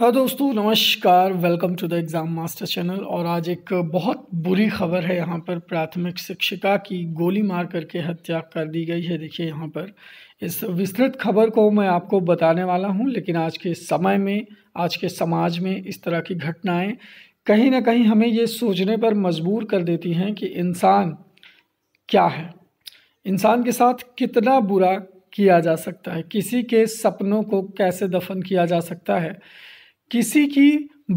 हाँ दोस्तों नमस्कार welcome to the exam master channel और आज एक बहुत बुरी खबर है यहाँ पर प्राथमिक शिक्षिका की गोली मार करके हत्या कर दी गई है देखिए यहाँ पर इस विस्तृत खबर को मैं आपको बताने वाला हूँ लेकिन आज के समय में आज के समाज में इस तरह की घटनाएं कहीं ना कहीं हमें ये सोचने पर मजबूर कर देती हैं कि इंसान क्या है इंसान के साथ कितना बुरा किया जा सकता है किसी के सपनों को कैसे दफन किया जा सकता है किसी की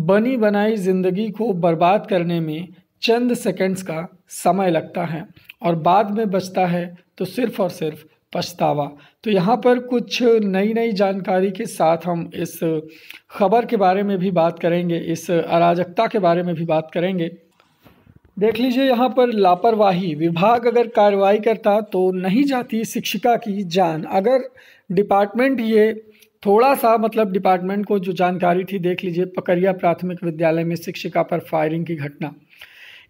बनी बनाई ज़िंदगी को बर्बाद करने में चंद सेकंड्स का समय लगता है और बाद में बचता है तो सिर्फ़ और सिर्फ पछतावा तो यहाँ पर कुछ नई नई जानकारी के साथ हम इस खबर के बारे में भी बात करेंगे इस अराजकता के बारे में भी बात करेंगे देख लीजिए यहाँ पर लापरवाही विभाग अगर कार्रवाई करता तो नहीं जाती शिक्षिका की जान अगर डिपार्टमेंट ये थोड़ा सा मतलब डिपार्टमेंट को जो जानकारी थी देख लीजिए पकरिया प्राथमिक विद्यालय में शिक्षिका पर फायरिंग की घटना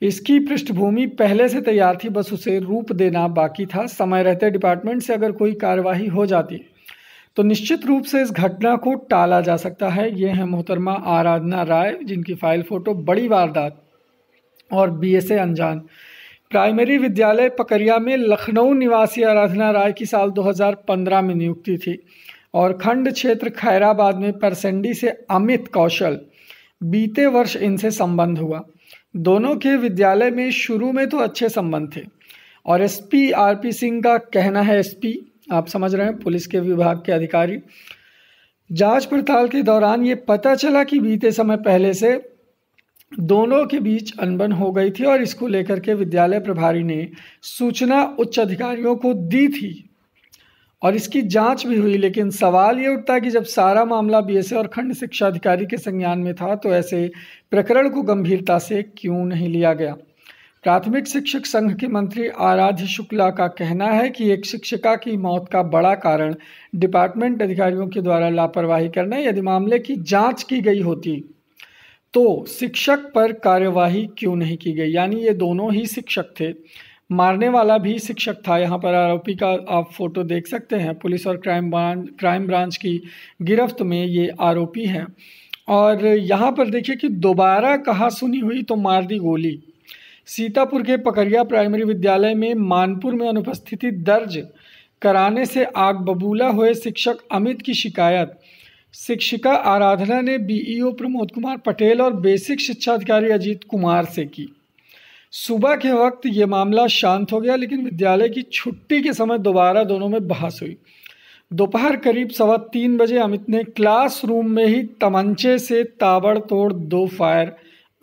इसकी पृष्ठभूमि पहले से तैयार थी बस उसे रूप देना बाकी था समय रहते डिपार्टमेंट से अगर कोई कार्यवाही हो जाती तो निश्चित रूप से इस घटना को टाला जा सकता है ये है मोहतरमा आराधना राय जिनकी फाइल फ़ोटो बड़ी वारदात और बी एस अनजान प्राइमरी विद्यालय पकरिया में लखनऊ निवासी आराधना राय की साल 2015 में नियुक्ति थी और खंड क्षेत्र खैराबाद में परसेंडी से अमित कौशल बीते वर्ष इनसे संबंध हुआ दोनों के विद्यालय में शुरू में तो अच्छे संबंध थे और एसपी आरपी सिंह का कहना है एसपी आप समझ रहे हैं पुलिस के विभाग के अधिकारी जांच पड़ताल के दौरान ये पता चला कि बीते समय पहले से दोनों के बीच अनबन हो गई थी और इसको लेकर के विद्यालय प्रभारी ने सूचना उच्च अधिकारियों को दी थी और इसकी जांच भी हुई लेकिन सवाल ये उठता है कि जब सारा मामला बीएसए और खंड शिक्षा अधिकारी के संज्ञान में था तो ऐसे प्रकरण को गंभीरता से क्यों नहीं लिया गया प्राथमिक शिक्षक संघ के मंत्री आराध्य शुक्ला का कहना है कि एक शिक्षिका की मौत का बड़ा कारण डिपार्टमेंट अधिकारियों के द्वारा लापरवाही करना यदि मामले की जांच की गई होती तो शिक्षक पर कार्यवाही क्यों नहीं की गई यानी ये दोनों ही शिक्षक थे मारने वाला भी शिक्षक था यहाँ पर आरोपी का आप फोटो देख सकते हैं पुलिस और क्राइम ब्रांच क्राइम ब्रांच की गिरफ्त में ये आरोपी है और यहाँ पर देखिए कि दोबारा कहा सुनी हुई तो मार दी गोली सीतापुर के पकरिया प्राइमरी विद्यालय में मानपुर में अनुपस्थिति दर्ज कराने से आग बबूला हुए शिक्षक अमित की शिकायत शिक्षिका आराधना ने बीईओ प्रमोद कुमार पटेल और बेसिक शिक्षा अधिकारी अजीत कुमार से की सुबह के वक्त ये मामला शांत हो गया लेकिन विद्यालय की छुट्टी के समय दोबारा दोनों में बहस हुई दोपहर करीब सवा तीन बजे अमित ने क्लास रूम में ही तमंचे से ताबड़तोड़ दो फायर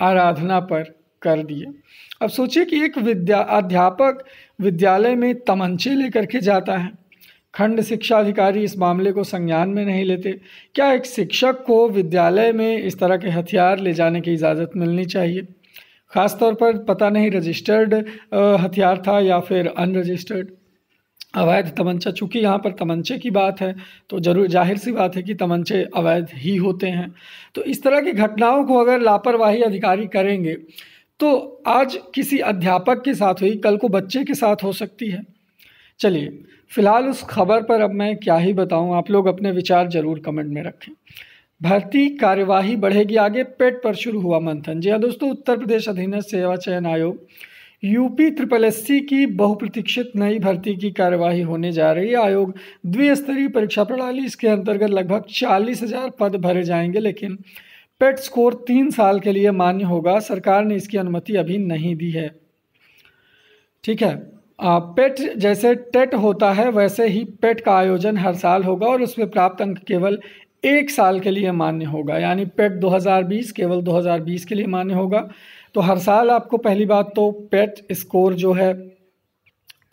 आराधना पर कर दिए अब सोचिए कि एक विद्या अध्यापक विद्यालय में तमंचे लेकर के जाता है खंड शिक्षा अधिकारी इस मामले को संज्ञान में नहीं लेते क्या एक शिक्षक को विद्यालय में इस तरह के हथियार ले जाने की इजाज़त मिलनी चाहिए ख़ास तौर पर पता नहीं रजिस्टर्ड हथियार था या फिर अनरजिस्टर्ड अवैध तमंचा चूँकि यहाँ पर तमंचे की बात है तो जरूर जाहिर सी बात है कि तमंचे अवैध ही होते हैं तो इस तरह की घटनाओं को अगर लापरवाही अधिकारी करेंगे तो आज किसी अध्यापक के साथ हुई कल को बच्चे के साथ हो सकती है चलिए फ़िलहाल उस खबर पर अब मैं क्या ही बताऊँ आप लोग अपने विचार ज़रूर कमेंट में रखें भर्ती कार्यवाही बढ़ेगी आगे पेट पर शुरू हुआ मंथन जी हाँ दोस्तों उत्तर प्रदेश अधीन सेवा चयन आयोग यूपी ट्रिपल सी की बहुप्रतीक्षित नई भर्ती की कार्यवाही होने जा रही है आयोग द्विस्तरीय परीक्षा प्रणाली इसके अंतर्गत लगभग चालीस हजार पद भरे जाएंगे लेकिन पेट स्कोर तीन साल के लिए मान्य होगा सरकार ने इसकी अनुमति अभी नहीं दी है ठीक है आ, पेट जैसे टेट होता है वैसे ही पेट का आयोजन हर साल होगा और उसमें प्राप्त अंक केवल एक साल के लिए मान्य होगा यानी पेट 2020 केवल 2020 के लिए मान्य होगा तो हर साल आपको पहली बात तो पेट स्कोर जो है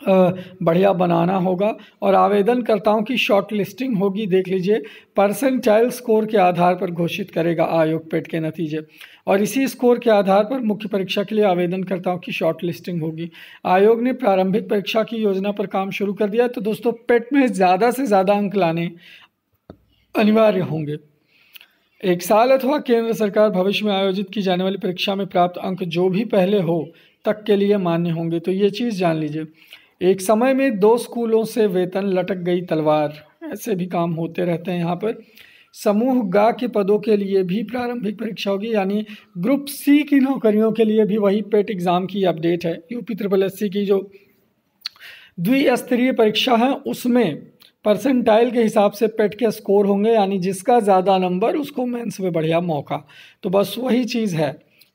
बढ़िया बनाना होगा और आवेदनकर्ताओं की शॉर्ट लिस्टिंग होगी देख लीजिए परसेंटाइल स्कोर के आधार पर घोषित करेगा आयोग पेट के नतीजे और इसी स्कोर के आधार पर मुख्य परीक्षा के लिए आवेदनकर्ताओं की शॉर्ट लिस्टिंग होगी आयोग ने प्रारंभिक परीक्षा की योजना पर काम शुरू कर दिया तो दोस्तों पेट में ज़्यादा से ज़्यादा अंक लाने अनिवार्य होंगे एक साल अथवा केंद्र सरकार भविष्य में आयोजित की जाने वाली परीक्षा में प्राप्त अंक जो भी पहले हो तक के लिए मान्य होंगे तो ये चीज़ जान लीजिए एक समय में दो स्कूलों से वेतन लटक गई तलवार ऐसे भी काम होते रहते हैं यहाँ पर समूह गा के पदों के लिए भी प्रारंभिक परीक्षा होगी यानी ग्रुप सी की नौकरियों के लिए भी वही पेट एग्ज़ाम की अपडेट है यूपी ट्रिपल एस की जो द्विस्तरीय परीक्षा है उसमें परसेंटाइल के हिसाब से पेट के स्कोर होंगे यानी जिसका ज़्यादा नंबर उसको मेंस में बढ़िया मौका तो बस वही चीज़ है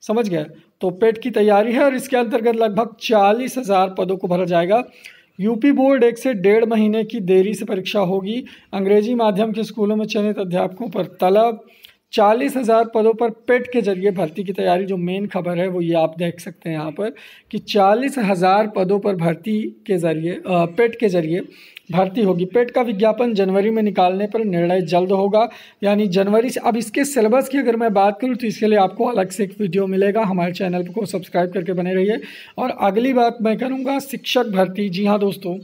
समझ गए तो पेट की तैयारी है और इसके अंतर्गत लगभग चालीस हज़ार पदों को भरा जाएगा यूपी बोर्ड एक से डेढ़ महीने की देरी से परीक्षा होगी अंग्रेजी माध्यम के स्कूलों में चयनित अध्यापकों पर तलब चालीस हज़ार पदों पर पेट के जरिए भर्ती की तैयारी जो मेन खबर है वो ये आप देख सकते हैं यहाँ पर कि चालीस हज़ार पदों पर भर्ती के जरिए पेट के जरिए भर्ती होगी पेट का विज्ञापन जनवरी में निकालने पर निर्णय जल्द होगा यानी जनवरी से अब इसके सिलेबस की अगर मैं बात करूं तो इसके लिए आपको अलग से एक वीडियो मिलेगा हमारे चैनल को सब्सक्राइब करके बने रहिए और अगली बात मैं करूंगा शिक्षक भर्ती जी हाँ दोस्तों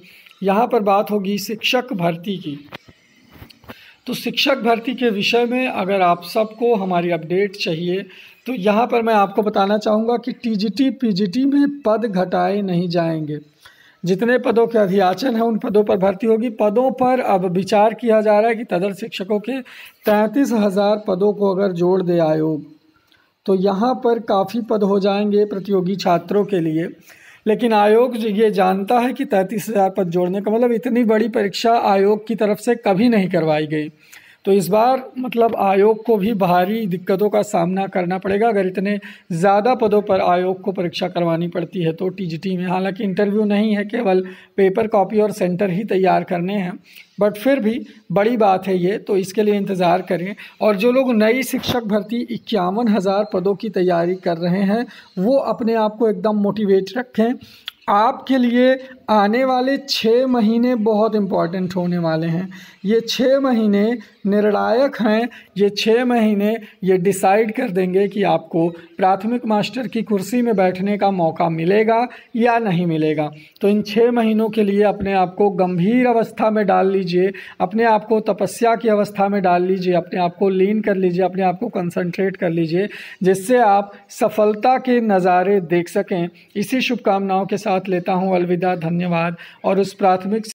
यहाँ पर बात होगी शिक्षक भर्ती की तो शिक्षक भर्ती के विषय में अगर आप सबको हमारी अपडेट चाहिए तो यहाँ पर मैं आपको बताना चाहूँगा कि टीजीटी पीजीटी में पद घटाए नहीं जाएंगे जितने पदों के अधियाचन हैं उन पदों पर भर्ती होगी पदों पर अब विचार किया जा रहा है कि तदर शिक्षकों के तैंतीस हज़ार पदों को अगर जोड़ दे आयोग तो यहाँ पर काफ़ी पद हो जाएंगे प्रतियोगी छात्रों के लिए लेकिन आयोग ये जानता है कि तैंतीस हज़ार पद जोड़ने का मतलब इतनी बड़ी परीक्षा आयोग की तरफ से कभी नहीं करवाई गई तो इस बार मतलब आयोग को भी भारी दिक्कतों का सामना करना पड़ेगा अगर इतने ज़्यादा पदों पर आयोग को परीक्षा करवानी पड़ती है तो टीजीटी में हालांकि इंटरव्यू नहीं है केवल पेपर कॉपी और सेंटर ही तैयार करने हैं बट फिर भी बड़ी बात है ये तो इसके लिए इंतज़ार करें और जो लोग नई शिक्षक भर्ती इक्यावन हज़ार पदों की तैयारी कर रहे हैं वो अपने आप को एकदम मोटिवेट रखें आपके लिए आने वाले छः महीने बहुत इम्पॉर्टेंट होने वाले हैं ये छः महीने निर्णायक हैं ये छः महीने ये डिसाइड कर देंगे कि आपको प्राथमिक मास्टर की कुर्सी में बैठने का मौका मिलेगा या नहीं मिलेगा तो इन छः महीनों के लिए अपने आप को गंभीर अवस्था में डाल लीजिए अपने आप को तपस्या की अवस्था में डाल लीजिए अपने आप को लीन कर लीजिए अपने आप को कंसनट्रेट कर लीजिए जिससे आप सफलता के नज़ारे देख सकें इसी शुभकामनाओं के साथ लेता हूँ अलविदा धन्यवाद धन्यवाद और उस प्राथमिक